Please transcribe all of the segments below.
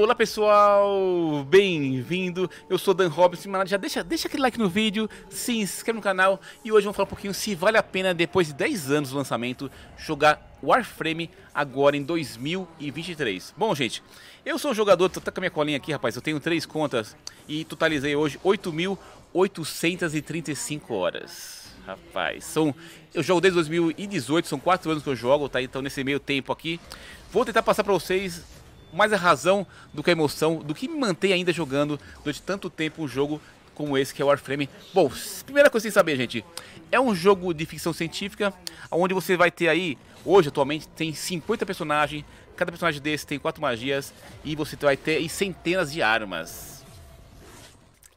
Olá pessoal, bem-vindo. Eu sou Dan Robson, já deixa, deixa aquele like no vídeo, se inscreve no canal e hoje vamos falar um pouquinho se vale a pena depois de 10 anos do lançamento jogar Warframe agora em 2023. Bom, gente, eu sou um jogador, estou com a minha colinha aqui, rapaz. Eu tenho três contas e totalizei hoje 8.835 horas. Rapaz, são. Eu jogo desde 2018, são 4 anos que eu jogo, tá? Então nesse meio tempo aqui. Vou tentar passar pra vocês mais a razão do que a emoção, do que me mantém ainda jogando durante tanto tempo um jogo como esse que é o Warframe. Bom, primeira coisa que sem saber, gente, é um jogo de ficção científica, onde você vai ter aí, hoje atualmente tem 50 personagens, cada personagem desse tem 4 magias e você vai ter centenas de armas.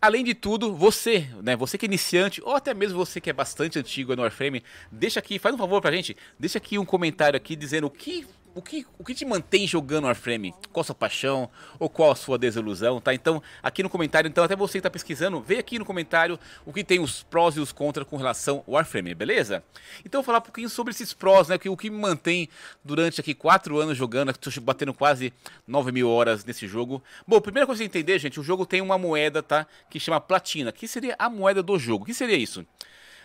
Além de tudo, você, né, você que é iniciante, ou até mesmo você que é bastante antigo no Warframe, deixa aqui, faz um favor pra gente, deixa aqui um comentário aqui dizendo o que o que, o que te mantém jogando Warframe? Qual a sua paixão? Ou qual a sua desilusão, tá? Então, aqui no comentário, então, até você que tá pesquisando, vê aqui no comentário o que tem os prós e os contras com relação ao Warframe, beleza? Então, vou falar um pouquinho sobre esses prós, né? Que, o que me mantém durante aqui quatro anos jogando, tô batendo quase 9 mil horas nesse jogo. Bom, primeira coisa que entender, gente, o jogo tem uma moeda, tá? Que chama platina, que seria a moeda do jogo. O que seria isso?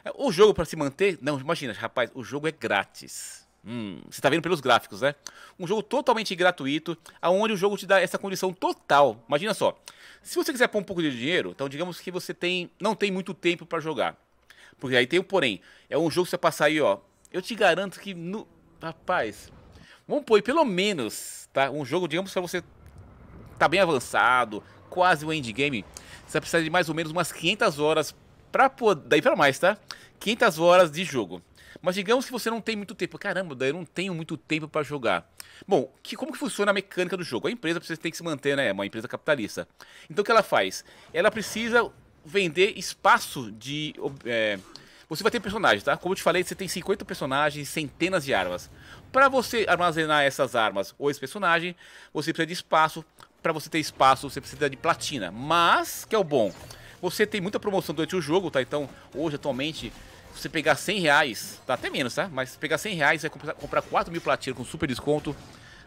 É, o jogo, para se manter... Não, imagina, rapaz, o jogo é grátis Hum, você está vendo pelos gráficos, né? Um jogo totalmente gratuito, aonde o jogo te dá essa condição total. Imagina só. Se você quiser pôr um pouco de dinheiro, então digamos que você tem, não tem muito tempo para jogar. Porque aí tem o um porém. É um jogo que você passar aí, ó. Eu te garanto que no, rapaz, vamos pôr pelo menos, tá? Um jogo, digamos para você tá bem avançado, quase o um endgame, você vai precisar de mais ou menos umas 500 horas para poder, daí para mais, tá? 500 horas de jogo. Mas digamos que você não tem muito tempo. Caramba, daí eu não tenho muito tempo para jogar. Bom, que, como que funciona a mecânica do jogo? A empresa precisa ter que se manter, né? É uma empresa capitalista. Então o que ela faz? Ela precisa vender espaço de. É, você vai ter personagens, tá? Como eu te falei, você tem 50 personagens, centenas de armas. Para você armazenar essas armas ou esse personagem, você precisa de espaço. Para você ter espaço, você precisa de platina. Mas, que é o bom, você tem muita promoção durante o jogo, tá? Então, hoje, atualmente, você pegar 100 reais, tá até menos, tá? Mas pegar 100 reais, você comprar, comprar 4 mil platina com super desconto.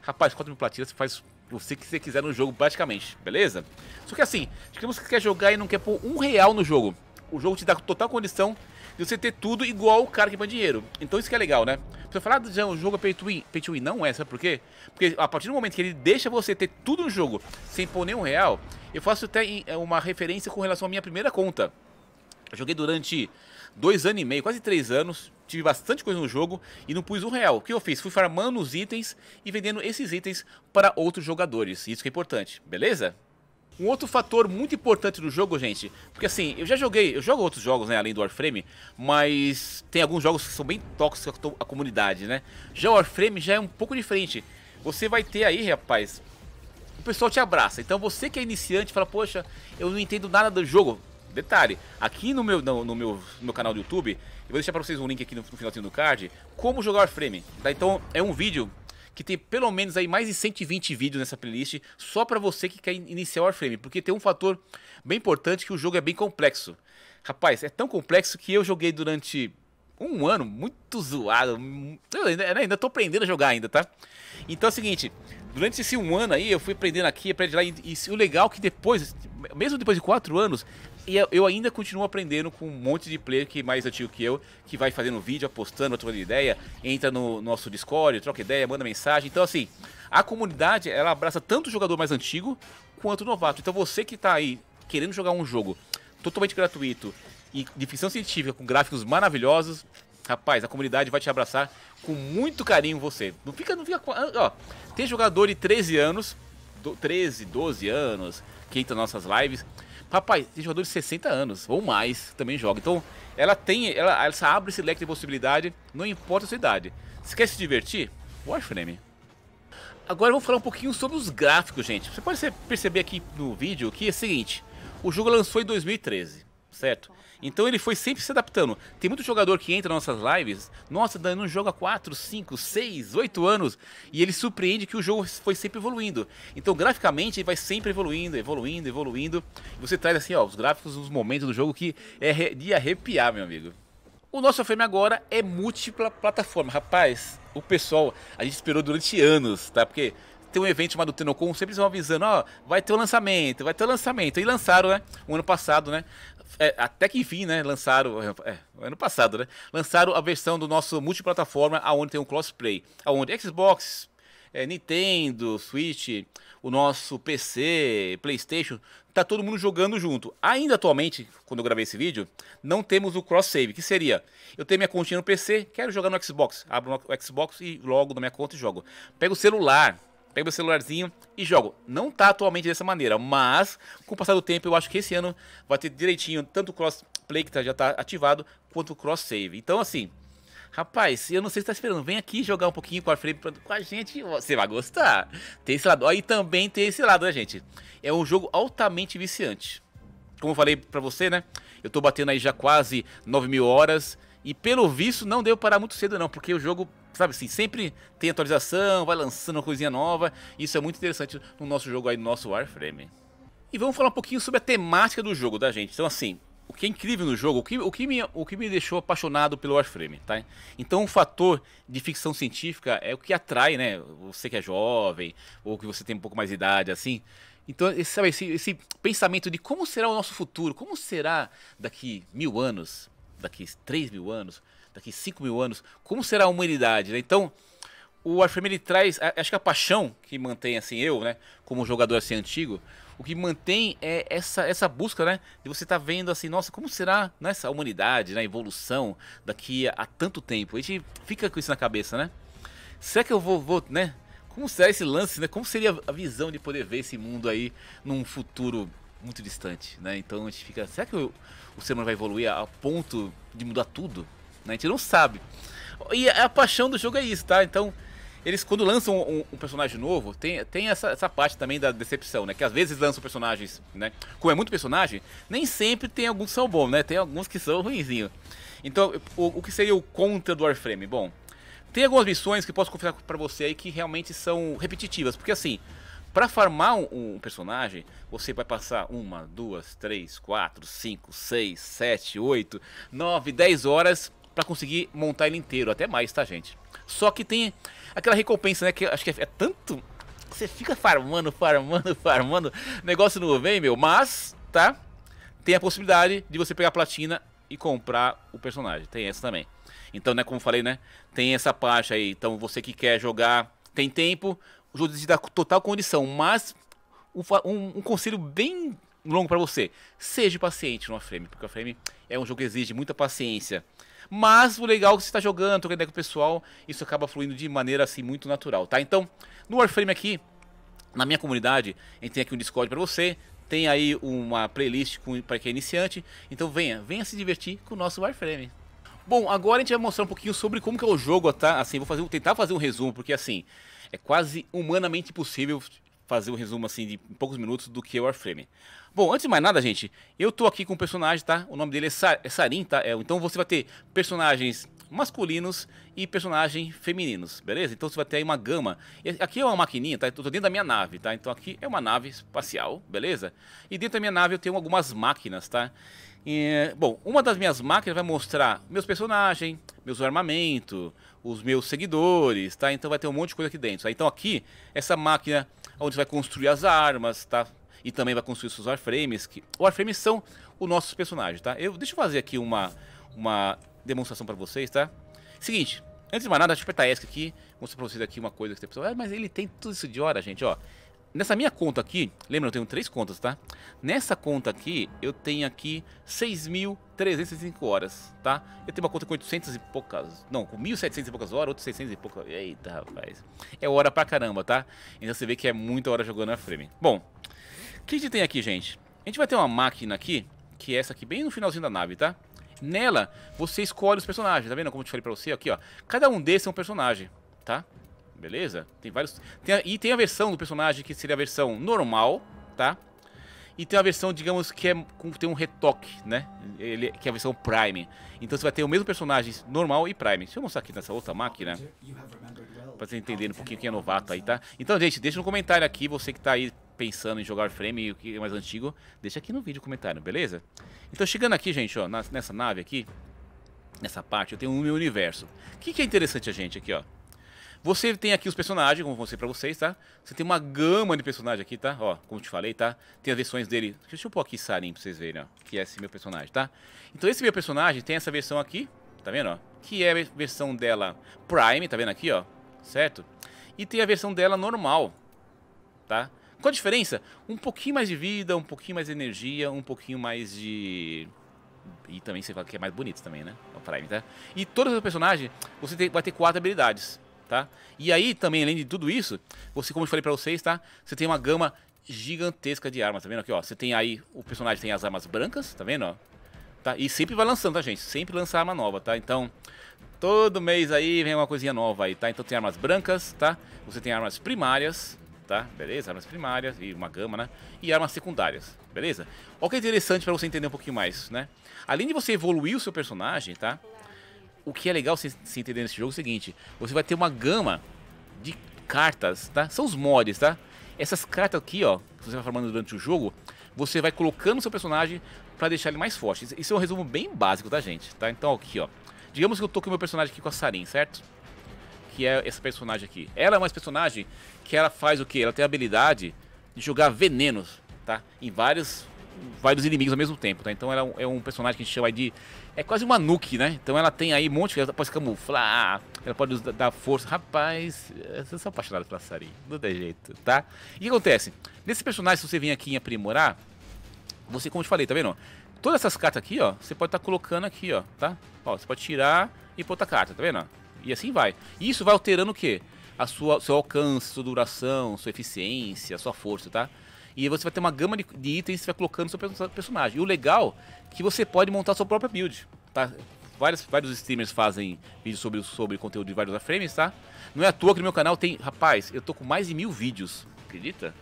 Rapaz, 4 mil platina você faz o que você quiser no jogo, praticamente, beleza? Só que assim, digamos que você quer jogar e não quer pôr um real no jogo. O jogo te dá total condição de você ter tudo igual o cara que põe dinheiro. Então isso que é legal, né? Você falar, ah, já, o jogo é pay to, win. pay to win, não é, sabe por quê? Porque a partir do momento que ele deixa você ter tudo no jogo sem pôr nenhum real, eu faço até uma referência com relação à minha primeira conta. Eu joguei durante dois anos e meio, quase três anos, tive bastante coisa no jogo e não pus um real. O que eu fiz? Fui farmando os itens e vendendo esses itens para outros jogadores. Isso que é importante, beleza? Um outro fator muito importante do jogo, gente, porque assim, eu já joguei, eu jogo outros jogos, né, além do Warframe, mas tem alguns jogos que são bem tóxicos a comunidade, né? Já o Warframe já é um pouco diferente. Você vai ter aí, rapaz, o pessoal te abraça. Então você que é iniciante fala, poxa, eu não entendo nada do jogo. Detalhe, aqui no meu, no, no meu, no meu canal do YouTube, eu vou deixar pra vocês um link aqui no, no finalzinho do card, como jogar Warframe. Tá? Então é um vídeo que tem pelo menos aí mais de 120 vídeos nessa playlist só para você que quer iniciar o Warframe, porque tem um fator bem importante que o jogo é bem complexo. Rapaz, é tão complexo que eu joguei durante um ano muito zoado. Eu ainda, ainda tô aprendendo a jogar ainda, tá? Então é o seguinte, durante esse um ano aí, eu fui aprendendo aqui, aprendi lá, e, e o legal é que depois, mesmo depois de quatro anos, e eu ainda continuo aprendendo com um monte de player que é mais antigo que eu, que vai fazendo vídeo, apostando, trocando ideia, entra no nosso Discord, troca ideia, manda mensagem. Então, assim, a comunidade, ela abraça tanto o jogador mais antigo quanto o novato. Então, você que está aí querendo jogar um jogo totalmente gratuito e de ficção científica, com gráficos maravilhosos, rapaz, a comunidade vai te abraçar com muito carinho você. Não fica, não fica. Ah, ó, tem jogador de 13 anos, do, 13, 12 anos, que entra nossas lives Rapaz, tem jogador de 60 anos ou mais também joga. Então, ela tem, ela, ela abre esse leque de possibilidade, não importa a sua idade. Se quer se divertir, Warframe. Agora vamos falar um pouquinho sobre os gráficos, gente. Você pode perceber aqui no vídeo que é o seguinte, o jogo lançou em 2013 certo? Então ele foi sempre se adaptando. Tem muito jogador que entra nas nossas lives, nossa, Dani não joga 4, 5, 6, 8 anos, e ele surpreende que o jogo foi sempre evoluindo. Então graficamente ele vai sempre evoluindo, evoluindo, evoluindo. você traz assim, ó, os gráficos os momentos do jogo que é de arrepiar, meu amigo. O nosso filme agora é múltipla plataforma. Rapaz, o pessoal, a gente esperou durante anos, tá? Porque tem um evento chamado Tenocon, sempre eles vão avisando, ó, vai ter o um lançamento, vai ter o um lançamento. E lançaram, né? O um ano passado, né? é, até que enfim, né, lançaram, é, é, ano passado, né, lançaram a versão do nosso multiplataforma, aonde tem um crossplay, aonde Xbox, é, Nintendo, Switch, o nosso PC, PlayStation, tá todo mundo jogando junto. Ainda atualmente, quando eu gravei esse vídeo, não temos o cross save, que seria eu tenho minha continha no PC, quero jogar no Xbox, abro o Xbox e logo na minha conta e jogo. Pego o celular, pego meu celularzinho e jogo. Não tá atualmente dessa maneira, mas com o passar do tempo eu acho que esse ano vai ter direitinho tanto o crossplay que tá, já tá ativado, quanto o cross save. Então assim, rapaz, eu não sei se tá esperando, vem aqui jogar um pouquinho com a Frame com a gente, você vai gostar. Tem esse lado, aí também tem esse lado, né gente? É um jogo altamente viciante. Como eu falei pra você, né? Eu tô batendo aí já quase 9 mil horas. E pelo visto não deu parar muito cedo não, porque o jogo sabe assim, sempre tem atualização, vai lançando uma coisinha nova. Isso é muito interessante no nosso jogo aí, no nosso Warframe. E vamos falar um pouquinho sobre a temática do jogo, tá, gente? Então, assim, o que é incrível no jogo, o que, o que, me, o que me deixou apaixonado pelo Warframe, tá? Então, o fator de ficção científica é o que atrai, né? Você que é jovem, ou que você tem um pouco mais de idade, assim. Então, esse, sabe, esse, esse pensamento de como será o nosso futuro, como será daqui mil anos, daqui três mil anos, daqui 5 mil anos, como será a humanidade? Né? Então, o Warframe ele traz, acho que a paixão que mantém assim eu, né, como jogador assim antigo, o que mantém é essa essa busca, né, de você estar tá vendo assim, nossa, como será nessa né, humanidade, na né, evolução daqui a, a, tanto tempo. A gente fica com isso na cabeça, né? Será que eu vou, vou, né? Como será esse lance, né? Como seria a visão de poder ver esse mundo aí num futuro muito distante, né? Então a gente fica, será que o, o ser humano vai evoluir a, a ponto de mudar tudo? Né? A gente não sabe. E a paixão do jogo é isso, tá? Então, eles quando lançam um, um personagem novo, tem, tem essa, essa, parte também da decepção, né? Que às vezes lançam personagens, né? Como é muito personagem, nem sempre tem alguns que são bons, né? Tem alguns que são ruinzinhos. Então, o, o, que seria o contra do Warframe? Bom, tem algumas missões que posso confiar para você aí que realmente são repetitivas, porque assim, para farmar um, um, personagem, você vai passar uma, duas, três, quatro, cinco, seis, sete, oito, nove, dez horas para conseguir montar ele inteiro, até mais, tá, gente? Só que tem aquela recompensa, né? Que acho que é, é tanto. Você fica farmando, farmando, farmando. Negócio não vem, meu. Mas, tá? Tem a possibilidade de você pegar platina e comprar o personagem. Tem essa também. Então, né, como falei, né? Tem essa parte aí. Então, você que quer jogar, tem tempo. O jogo te dá total condição. Mas, um, um conselho bem longo para você. Seja paciente numa frame, porque a frame é um jogo que exige muita paciência. Mas o legal é que você está jogando, trocando com o pessoal, isso acaba fluindo de maneira assim muito natural, tá? Então, no Warframe aqui, na minha comunidade, a gente tem aqui um Discord para você, tem aí uma playlist para quem é iniciante, então venha, venha se divertir com o nosso Warframe. Bom, agora a gente vai mostrar um pouquinho sobre como que é o jogo, tá? Assim, vou fazer, vou tentar fazer um resumo, porque assim, é quase humanamente impossível fazer um resumo assim de poucos minutos do que é Warframe. Bom, antes de mais nada, gente, eu tô aqui com um personagem, tá? O nome dele é, Sa é Sarin, tá? É, então você vai ter personagens masculinos e personagens femininos, beleza? Então você vai ter aí uma gama. Aqui é uma maquininha, tá? Eu tô dentro da minha nave, tá? Então aqui é uma nave espacial, beleza? E dentro da minha nave eu tenho algumas máquinas, tá? E, bom, uma das minhas máquinas vai mostrar meus personagens, meus armamentos, os meus seguidores, tá? Então vai ter um monte de coisa aqui dentro. Tá? Então aqui, essa máquina onde vai construir as armas, tá? E também vai construir seus warframes. Que... Warframes são os nossos personagens, tá? Eu... Deixa eu fazer aqui uma, uma demonstração para vocês, tá? Seguinte, antes de mais nada, deixa eu apertar ESC aqui, mostrar pra vocês aqui uma coisa que tem pessoal. Ah, mas ele tem tudo isso de hora, gente, ó. Nessa minha conta aqui, lembra, eu tenho três contas, tá? Nessa conta aqui, eu tenho aqui 6.305 horas, tá? Eu tenho uma conta com 800 e poucas... Não, com 1.700 e poucas horas, outras 600 e poucas... Eita, rapaz. É hora pra caramba, tá? Então você vê que é muita hora jogando na frame. Bom, o que a gente tem aqui, gente? A gente vai ter uma máquina aqui, que é essa aqui, bem no finalzinho da nave, tá? Nela, você escolhe os personagens, tá vendo? Como eu te falei pra você aqui, ó. Cada um desses é um personagem, Tá? beleza? Tem vários... Tem a... E tem a versão do personagem que seria a versão normal, tá? E tem a versão, digamos, que é com, tem um retoque, né? Ele, que é a versão Prime. Então você vai ter o mesmo personagem normal e Prime. Deixa eu mostrar aqui nessa outra máquina. Pra vocês entenderem um pouquinho quem é novato aí, tá? Então, gente, deixa um comentário aqui, você que tá aí pensando em jogar frame e o que é mais antigo, deixa aqui no vídeo o comentário, beleza? Então, chegando aqui, gente, ó, nessa nave aqui, nessa parte, eu tenho o meu universo. O que, que é interessante a gente aqui, ó? Você tem aqui os personagens, como mostrei pra vocês, tá? Você tem uma gama de personagens aqui, tá? Ó, como te falei, tá? Tem as versões dele. Deixa eu pôr aqui Sarin pra vocês verem, ó. Que é esse meu personagem, tá? Então esse meu personagem tem essa versão aqui, tá vendo, ó? Que é a versão dela Prime, tá vendo aqui, ó? Certo? E tem a versão dela normal, tá? Qual a diferença? Um pouquinho mais de vida, um pouquinho mais de energia, um pouquinho mais de... E também você fala que é mais bonito também, né? O Prime, tá? E todos os personagens, você tem, vai ter quatro habilidades tá? E aí também, além de tudo isso, você, como eu falei para vocês, tá? Você tem uma gama gigantesca de armas, tá vendo aqui, ó? Você tem aí, o personagem tem as armas brancas, tá vendo, ó? Tá? E sempre vai lançando, tá, gente? Sempre lança arma nova, tá? Então, todo mês aí vem uma coisinha nova aí, tá? Então tem armas brancas, tá? Você tem armas primárias, tá? Beleza? Armas primárias e uma gama, né? E armas secundárias, beleza? Olha que interessante pra você entender um pouquinho mais, né? Além de você evoluir o seu personagem, tá? o que é legal se, se entender nesse jogo é o seguinte: você vai ter uma gama de cartas, tá? São os mods, tá? Essas cartas aqui, ó, que você vai formando durante o jogo, você vai colocando o seu personagem para deixar ele mais forte. Isso é um resumo bem básico da tá, gente, tá? Então aqui, ó. Digamos que eu tô com o meu personagem aqui com a Sarin, certo? Que é essa personagem aqui. Ela é uma personagem que ela faz o quê? Ela tem a habilidade de jogar venenos, tá? Em vários vários inimigos ao mesmo tempo, tá? Então ela é um, é personagem que a gente chama de. É quase uma nuke, né? Então ela tem aí um monte. Ela pode se camuflar, ela pode dar força. Rapaz, eu eh, sou apaixonado pela Sari. Não tem jeito, tá? E o que acontece? Nesse personagem, se você vir aqui em aprimorar, você, como eu te falei, tá vendo? Todas essas cartas aqui, ó, você pode estar tá colocando aqui, ó, tá? Ó, você pode tirar e pôr outra carta, tá vendo? E assim vai. E isso vai alterando o quê? A sua, seu alcance, sua duração, sua eficiência, sua força, tá? E você vai ter uma gama de, de itens que você vai colocando no seu personagem. E o legal é que você pode montar a sua própria build, tá? Vários, vários streamers fazem vídeos sobre, sobre conteúdo de vários frames, tá? Não é à toa que no meu canal tem... Rapaz, eu tô com mais de mil vídeos, acredita?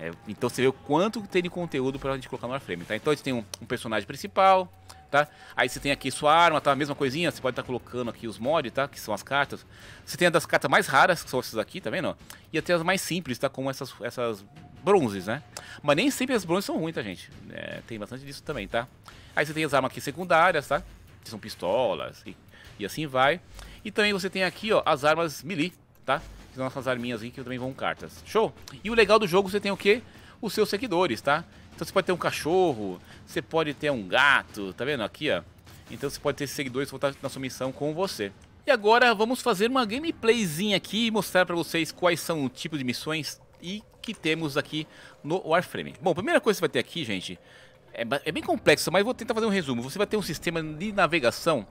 É, então você vê o quanto tem de conteúdo pra gente colocar no Warframe, tá? Então a gente tem um, um, personagem principal, tá? Aí você tem aqui sua arma, tá? A mesma coisinha, você pode estar tá colocando aqui os mods, tá? Que são as cartas. Você tem as cartas mais raras, que são essas aqui, tá vendo? E até as mais simples, tá? Como essas, essas bronzes, né? Mas nem sempre as bronzes são ruins, tá, gente? É, tem bastante disso também, tá? Aí você tem as armas aqui secundárias, tá? Que são pistolas e, e assim vai. E também você tem aqui, ó, as armas melee, tá? Que são essas arminhas aqui que também vão cartas. Show? E o legal do jogo, você tem o quê? Os seus seguidores, tá? Então você pode ter um cachorro, você pode ter um gato, tá vendo aqui, ó? Então você pode ter seguidores que vão estar na sua missão com você. E agora vamos fazer uma gameplayzinha aqui e mostrar pra vocês quais são o tipo de missões e que temos aqui no Warframe. Bom, a primeira coisa que você vai ter aqui, gente, é, é bem complexo, mas vou tentar fazer um resumo. Você vai ter um sistema de navegação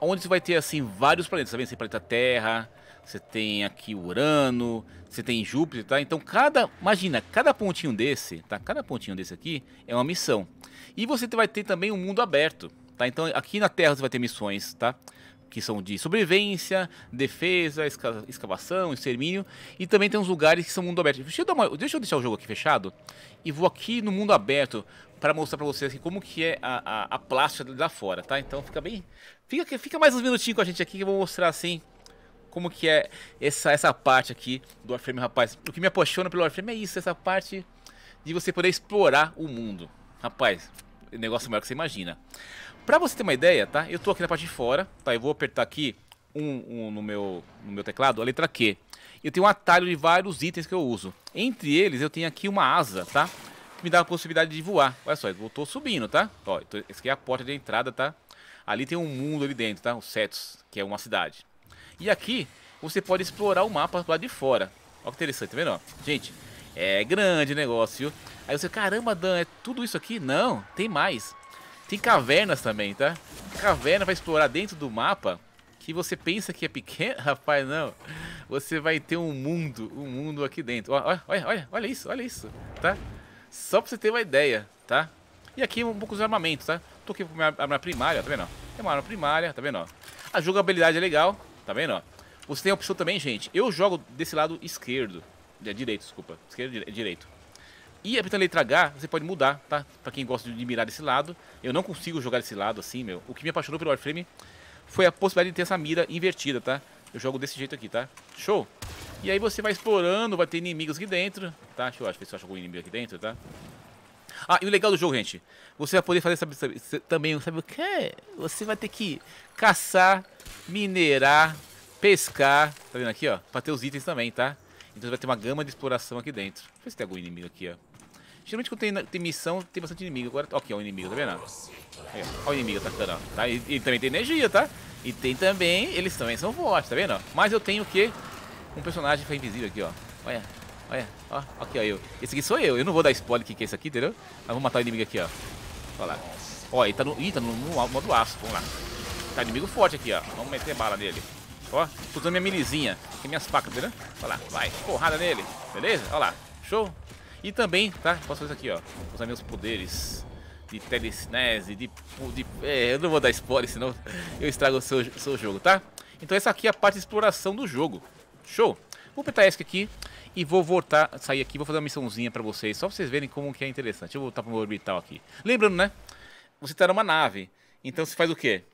onde você vai ter assim vários planetas, tá vendo? Você tem planeta Terra, você tem aqui Urano, você tem Júpiter, tá? Então cada, imagina, cada pontinho desse, tá? Cada pontinho desse aqui é uma missão. E você vai ter também um mundo aberto, tá? Então aqui na Terra você vai ter missões, tá? que são de sobrevivência, defesa, esca escavação, extermínio. E também tem uns lugares que são mundo aberto. Deixa eu, uma, deixa eu deixar o jogo aqui fechado e vou aqui no mundo aberto para mostrar para vocês aqui como que é a, a, a plástica lá fora, tá? Então fica bem... Fica, fica mais uns minutinhos com a gente aqui que eu vou mostrar assim como que é essa, essa parte aqui do Warframe, rapaz. O que me apaixona pelo Warframe é isso, essa parte de você poder explorar o mundo. Rapaz, negócio maior que você imagina. Pra você ter uma ideia, tá? Eu tô aqui na parte de fora, tá? Eu vou apertar aqui um, um no, meu, no meu teclado, a letra Q. Eu tenho um atalho de vários itens que eu uso. Entre eles, eu tenho aqui uma asa, tá? Que me dá a possibilidade de voar. Olha só, eu tô subindo, tá? Ó, tô, então, aqui é a porta de entrada, tá? Ali tem um mundo ali dentro, tá? Os Setos, que é uma cidade. E aqui, você pode explorar o mapa lá de fora. Olha que interessante, tá vendo? Gente, é grande negócio, viu? Aí você, caramba, Dan, é tudo isso aqui? Não, tem mais. Tem cavernas também, tá? Caverna vai explorar dentro do mapa que você pensa que é pequeno, rapaz, não. Você vai ter um mundo, um mundo aqui dentro. Olha, olha, olha, isso, olha isso, tá? Só pra você ter uma ideia, tá? E aqui um pouco os armamentos, tá? Tô aqui com minha arma primária, tá vendo? É uma arma primária, tá vendo? A jogabilidade é legal, tá vendo? Você tem a opção também, gente. Eu jogo desse lado esquerdo. É direito, desculpa. Esquerdo, direito. E apertando a letra H, você pode mudar, tá? Pra quem gosta de mirar desse lado. Eu não consigo jogar desse lado assim, meu. O que me apaixonou pelo Warframe foi a possibilidade de ter essa mira invertida, tá? Eu jogo desse jeito aqui, tá? Show! E aí você vai explorando, vai ter inimigos aqui dentro, tá? Deixa eu ver se eu acho algum inimigo aqui dentro, tá? Ah, e o legal do jogo, gente, você vai poder fazer sabe, sabe, também, sabe o que? Você vai ter que caçar, minerar, pescar, tá vendo aqui, ó? Pra ter os itens também, tá? Então vai ter uma gama de exploração aqui dentro. Deixa eu ver se tem algum inimigo aqui, ó. Geralmente quando tem, tem missão, tem bastante inimigo. Agora, aqui, ó, o inimigo, tá vendo? Aí, ó, ó o inimigo atacando, tá ó. Tá? E, e, também tem energia, tá? E tem também, eles também são fortes, tá vendo? Mas eu tenho o quê? Um personagem foi invisível aqui, ó. Olha, olha, ó, aqui, ó, eu. Esse aqui sou eu, eu não vou dar spoiler que, que é esse aqui, entendeu? Mas vou matar o inimigo aqui, ó. Olha lá. Ó, ele tá no, ih, tá no, no modo aço, vamos lá. Tá inimigo forte aqui, ó. Vamos meter bala nele. Ó, usando minha milizinha, Aqui é minhas facas, entendeu? Olha lá, vai, porrada nele, beleza? Olha lá, show? E também, tá? Posso fazer isso aqui, ó. Usar meus poderes de telecinese, de... de é, eu não vou dar spoiler, senão eu estrago o seu, seu jogo, tá? Então essa aqui é a parte de exploração do jogo. Show! Vou apertar ESC aqui e vou voltar, sair aqui, vou fazer uma missãozinha pra vocês, só pra vocês verem como que é interessante. Deixa eu voltar pro meu orbital aqui. Lembrando, né? Você tá numa nave, então você faz o quê?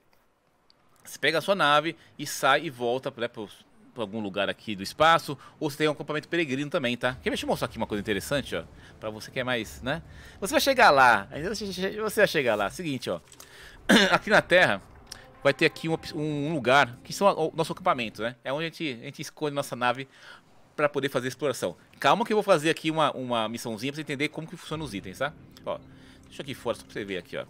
Você pega a sua nave e sai e volta né, pro, para algum lugar aqui do espaço, ou se tem um acampamento peregrino também, tá? Quer Deixa eu mostrar aqui uma coisa interessante, ó, para você que é mais, né? Você vai chegar lá, você vai chegar lá, seguinte, ó, aqui na Terra vai ter aqui um, um lugar que são o nosso acampamento, né? É onde a gente, a gente esconde nossa nave para poder fazer exploração. Calma que eu vou fazer aqui uma, uma missãozinha para você entender como que funciona os itens, tá? Ó, deixa aqui fora só para você ver aqui, ó.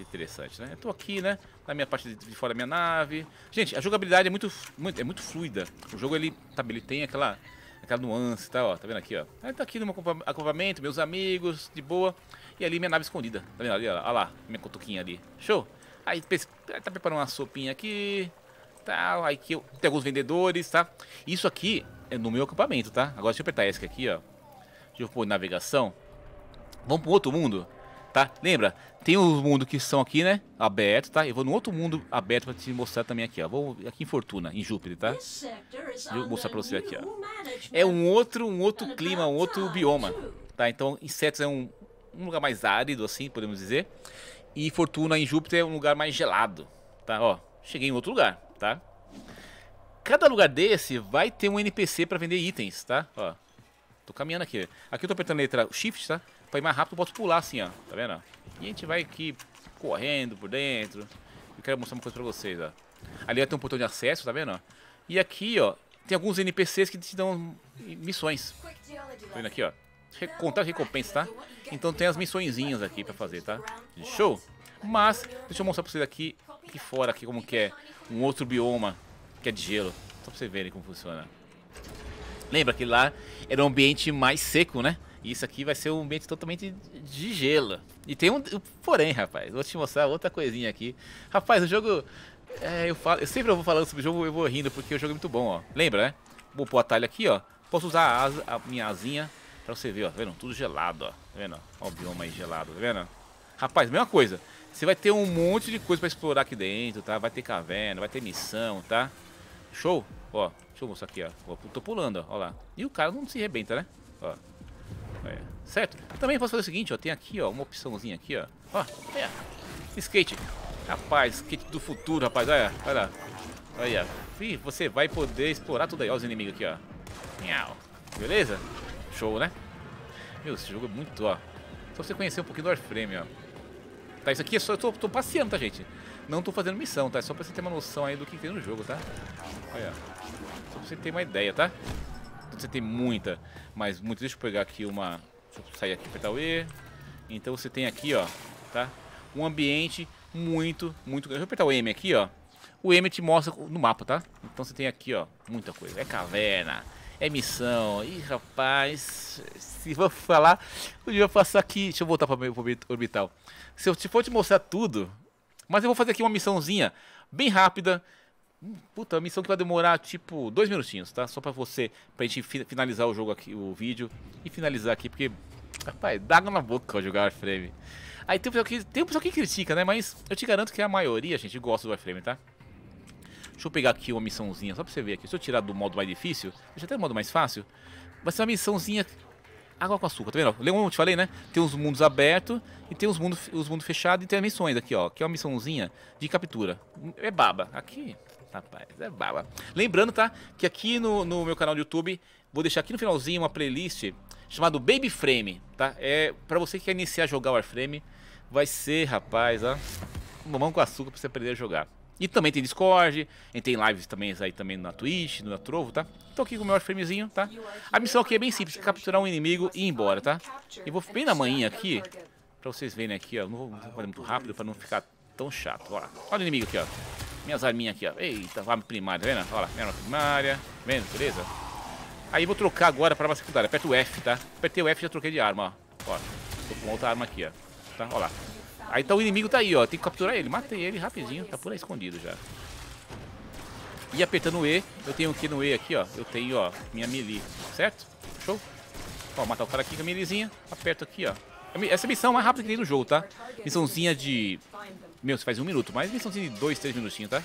Interessante, né? Eu tô aqui, né? Na minha parte de fora da minha nave. Gente, a jogabilidade é muito, muito, é muito fluida. O jogo, ele, tá, ele tem aquela, aquela nuance, tá? Ó, tá vendo aqui, ó? Aí tá aqui no meu acampamento, meus amigos, de boa. E ali minha nave escondida. Tá vendo ali, ó? Olha lá, minha cotuquinha ali. Show? Aí tá preparando uma sopinha aqui. Tal. Aí que eu, tem alguns vendedores, tá? Isso aqui é no meu acampamento, tá? Agora deixa eu apertar esse aqui, ó. Deixa eu pôr navegação. Vamos pro outro mundo? tá? Lembra, tem os mundos que são aqui, né? Aberto, tá? Eu vou no outro mundo aberto pra te mostrar também aqui, ó. Vou aqui em Fortuna, em Júpiter, tá? Vou mostrar pra você aqui, ó. É um outro, um outro clima, um outro bioma, tá? Então, insetos é um, um lugar mais árido, assim, podemos dizer. E Fortuna em Júpiter é um lugar mais gelado, tá? Ó, cheguei em outro lugar, tá? Cada lugar desse vai ter um NPC pra vender itens, tá? Ó, tô caminhando aqui. Aqui eu tô apertando a letra Shift, tá? Pra ir mais rápido, eu posso pular assim, ó. Tá vendo? E a gente vai aqui correndo por dentro. Eu quero mostrar uma coisa pra vocês, ó. Ali ó, tem um portão de acesso, tá vendo? E aqui, ó, tem alguns NPCs que te dão missões. Tá vendo aqui, ó? Contar recompensa, tá? Então tem as missõezinhas aqui pra fazer, tá? Show! Mas, deixa eu mostrar pra vocês aqui, aqui fora, aqui como que é um outro bioma, que é de gelo. Só pra vocês verem como funciona. Lembra que lá era um ambiente mais seco, né? E isso aqui vai ser um ambiente totalmente de gelo. E tem um. Porém, rapaz, vou te mostrar outra coisinha aqui. Rapaz, o jogo. É, eu, falo, eu sempre vou falando sobre o jogo, eu vou rindo, porque o jogo é muito bom, ó. Lembra, né? Vou pôr o atalho aqui, ó. Posso usar a, asa, a minha asinha pra você ver, ó. Tá vendo? Tudo gelado, ó. Tá vendo? Ó o bioma aí gelado, tá vendo? Rapaz, mesma coisa. Você vai ter um monte de coisa pra explorar aqui dentro, tá? Vai ter caverna, vai ter missão, tá? Show? Ó, deixa eu mostrar aqui, ó. Tô pulando, ó. Ó lá. E o cara não se arrebenta, né? Ó certo? Também posso fazer o seguinte, ó, tem aqui, ó, uma opçãozinha aqui, ó. Ó, é. Skate. Rapaz, skate do futuro, rapaz, olha, olha. Olha, e você vai poder explorar tudo aí, Olha os inimigos aqui, ó. Miau. Beleza? Show, né? Meu, esse jogo é muito, ó. Só você conhecer um pouquinho do Warframe, ó. Tá, isso aqui é só, eu tô, tô passeando, tá, gente? Não tô fazendo missão, tá? É só pra você ter uma noção aí do que tem no jogo, tá? Olha, só pra você ter uma ideia, tá? você tem muita, mas muito... Deixa eu pegar aqui uma sair aqui, apertar o E. Então você tem aqui, ó, tá? Um ambiente muito, muito grande. Deixa eu apertar o M aqui, ó. O M te mostra no mapa, tá? Então você tem aqui, ó, muita coisa. É caverna, é missão. Ih, rapaz, se vou falar, eu dia passar aqui. Deixa eu voltar para o orbital. Se eu for te mostrar tudo, mas eu vou fazer aqui uma missãozinha bem rápida Puta, a missão que vai demorar tipo dois minutinhos, tá? Só pra você, pra gente finalizar o jogo aqui, o vídeo. E finalizar aqui, porque, rapaz, dá água na boca ao jogar Warframe. Aí tem um, pessoal que, tem um pessoal que critica, né? Mas eu te garanto que a maioria, gente, gosta do Warframe, tá? Deixa eu pegar aqui uma missãozinha, só pra você ver aqui. Se eu tirar do modo mais difícil, deixa até o modo mais fácil. Vai ser uma missãozinha água com açúcar, tá vendo? Lembra como eu te falei, né? Tem os mundos abertos e tem os mundos, os mundos fechados e tem as missões aqui, ó. Que é uma missãozinha de captura. É baba. Aqui, Rapaz, é baba. Lembrando, tá? Que aqui no, no meu canal do YouTube, vou deixar aqui no finalzinho uma playlist chamada Baby Frame, tá? É pra você que quer iniciar a jogar Warframe, vai ser, rapaz, ó, mamão com açúcar pra você aprender a jogar. E também tem Discord, e tem lives também aí também na Twitch, na Trovo, tá? Tô aqui com o meu framezinho, tá? A missão aqui é bem simples, capturar um inimigo e ir embora, tá? Eu vou bem na manhã aqui, pra vocês verem aqui, ó. Não vou fazer muito rápido pra não ficar tão chato, ó. Olha o inimigo aqui, ó minhas arminhas aqui, ó. Eita, arma primária, tá vendo? Olha lá, arma primária. Tá vendo, beleza? Aí vou trocar agora pra arma secundária. Aperta o F, tá? Apertei o F e já troquei de arma, ó. Ó, tô com outra arma aqui, ó. Tá, ó lá. Aí então o inimigo tá aí, ó. Tem que capturar ele. Matei ele rapidinho. Tá por aí escondido já. E apertando o E, eu tenho aqui no E aqui, ó. Eu tenho, ó, minha melee. Certo? Show? Ó, matar o cara aqui com a meleezinha. Aperto aqui, ó. Essa missão é mais rápida que tem no jogo, tá? Missãozinha de meu, você faz um minuto, mas missão de dois, três minutinhos, tá?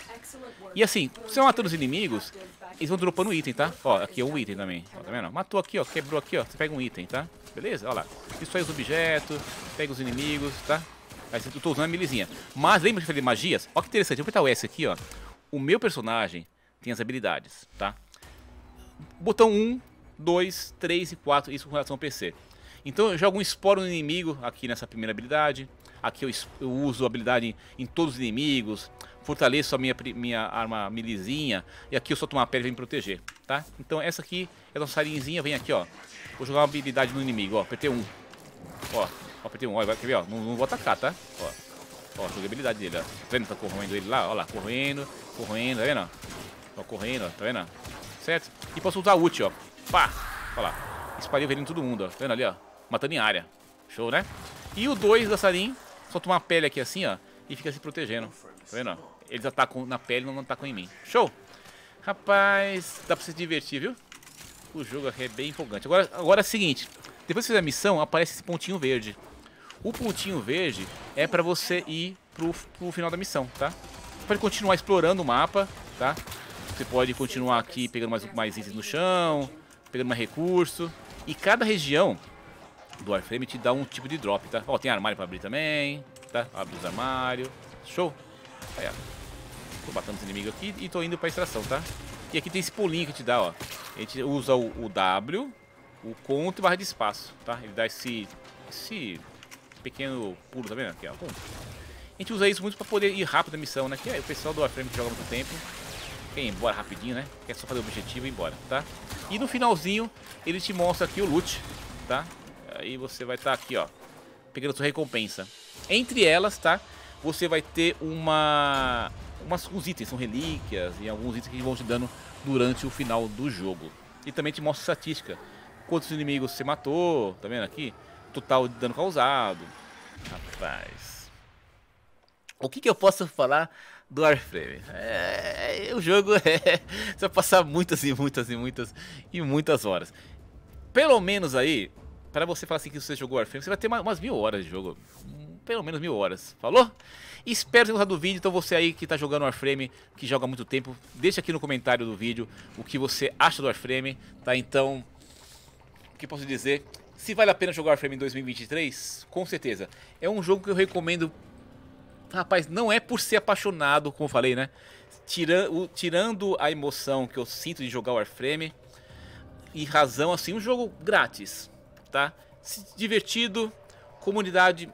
E assim, você matando os inimigos, eles vão dropando item, tá? Ó, aqui é um item também. Ó, tá vendo? Matou aqui, ó, quebrou aqui, ó. Você pega um item, tá? Beleza? olha lá. aí é os objetos, pega os inimigos, tá? Aí eu tô usando a milizinha. Mas lembra que eu falei magias? Ó que interessante, vou apertar o S aqui, ó. O meu personagem tem as habilidades, tá? Botão 1, 2, 3 e 4, isso com relação ao PC. Então eu jogo um esporo no inimigo aqui nessa primeira habilidade aqui eu, eu uso habilidade em, em, todos os inimigos, fortaleço a minha, minha arma milizinha, e aqui eu solto uma pele e vem me proteger, tá? Então essa aqui é a nossa sarinzinha, vem aqui, ó. Vou jogar uma habilidade no inimigo, ó, apertei um. Ó, ó apertei um, ó, quer ver, ó, não, não vou atacar, tá? Ó, ó, joguei a habilidade dele, ó. Tá vendo? Tá corroendo ele lá, ó lá, correndo, correndo, tá vendo, ó? correndo, ó, tá vendo, Certo? E posso usar ult, ó. Pá! Ó lá. Espalhei o veneno em todo mundo, ó. Tá vendo ali, ó? Matando em área. Show, né? E o 2 da Sarin solta uma pele aqui assim, ó, e fica se protegendo. Tá vendo, Eles atacam na pele, não atacam em mim. Show! Rapaz, dá pra se divertir, viu? O jogo é bem empolgante. Agora, agora é o seguinte, depois que você fizer a missão, aparece esse pontinho verde. O pontinho verde é pra você ir pro, pro final da missão, tá? Você pode continuar explorando o mapa, tá? Você pode continuar aqui pegando mais, mais itens no chão, pegando mais recurso. E cada região do Warframe te dá um tipo de drop, tá? Ó, tem armário pra abrir também, tá? Abre os armários. Show! Aí, ó. Tô batendo os inimigos aqui e tô indo pra extração, tá? E aqui tem esse pulinho que te dá, ó. A gente usa o, o W, o conto e barra de espaço, tá? Ele dá esse, esse pequeno pulo, tá vendo? Aqui, ó. A gente usa isso muito pra poder ir rápido na missão, né? Que é o pessoal do Warframe que joga muito tempo quer ir embora rapidinho, né? Quer só fazer o objetivo e ir embora, tá? E no finalzinho, ele te mostra aqui o loot, tá? Aí você vai estar tá aqui, ó, pegando sua recompensa. Entre elas, tá? Você vai ter uma, umas, uns itens, são relíquias e alguns itens que vão te dando durante o final do jogo. E também te mostra estatística. Quantos inimigos você matou, tá vendo aqui? Total de dano causado. Rapaz. O que, que eu posso falar do Warframe? É, o jogo é. Você vai passar muitas e muitas e muitas e muitas horas. Pelo menos aí, para você falar assim que você jogou Warframe, você vai ter umas mil horas de jogo. Pelo menos mil horas. Falou? Espero ter gostado do vídeo. Então você aí que está jogando Warframe, que joga há muito tempo, deixa aqui no comentário do vídeo o que você acha do Warframe, tá? Então, o que posso dizer? Se vale a pena jogar Warframe em 2023, com certeza. É um jogo que eu recomendo... Rapaz, não é por ser apaixonado, como eu falei, né? Tirando, tirando a emoção que eu sinto de jogar Warframe, e razão, assim, um jogo grátis tá? divertido, comunidade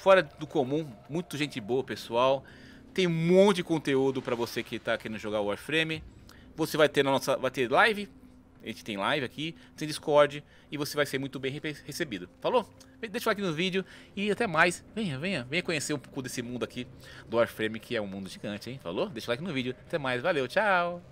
fora do comum, muito gente boa, pessoal. Tem um monte de conteúdo para você que tá querendo jogar Warframe. Você vai ter na nossa, vai ter live, a gente tem live aqui, tem Discord e você vai ser muito bem recebido. Falou? Deixa o like no vídeo e até mais. Venha, venha, venha conhecer um pouco desse mundo aqui do Warframe, que é um mundo gigante, hein? Falou? Deixa o like no vídeo. Até mais, valeu, tchau!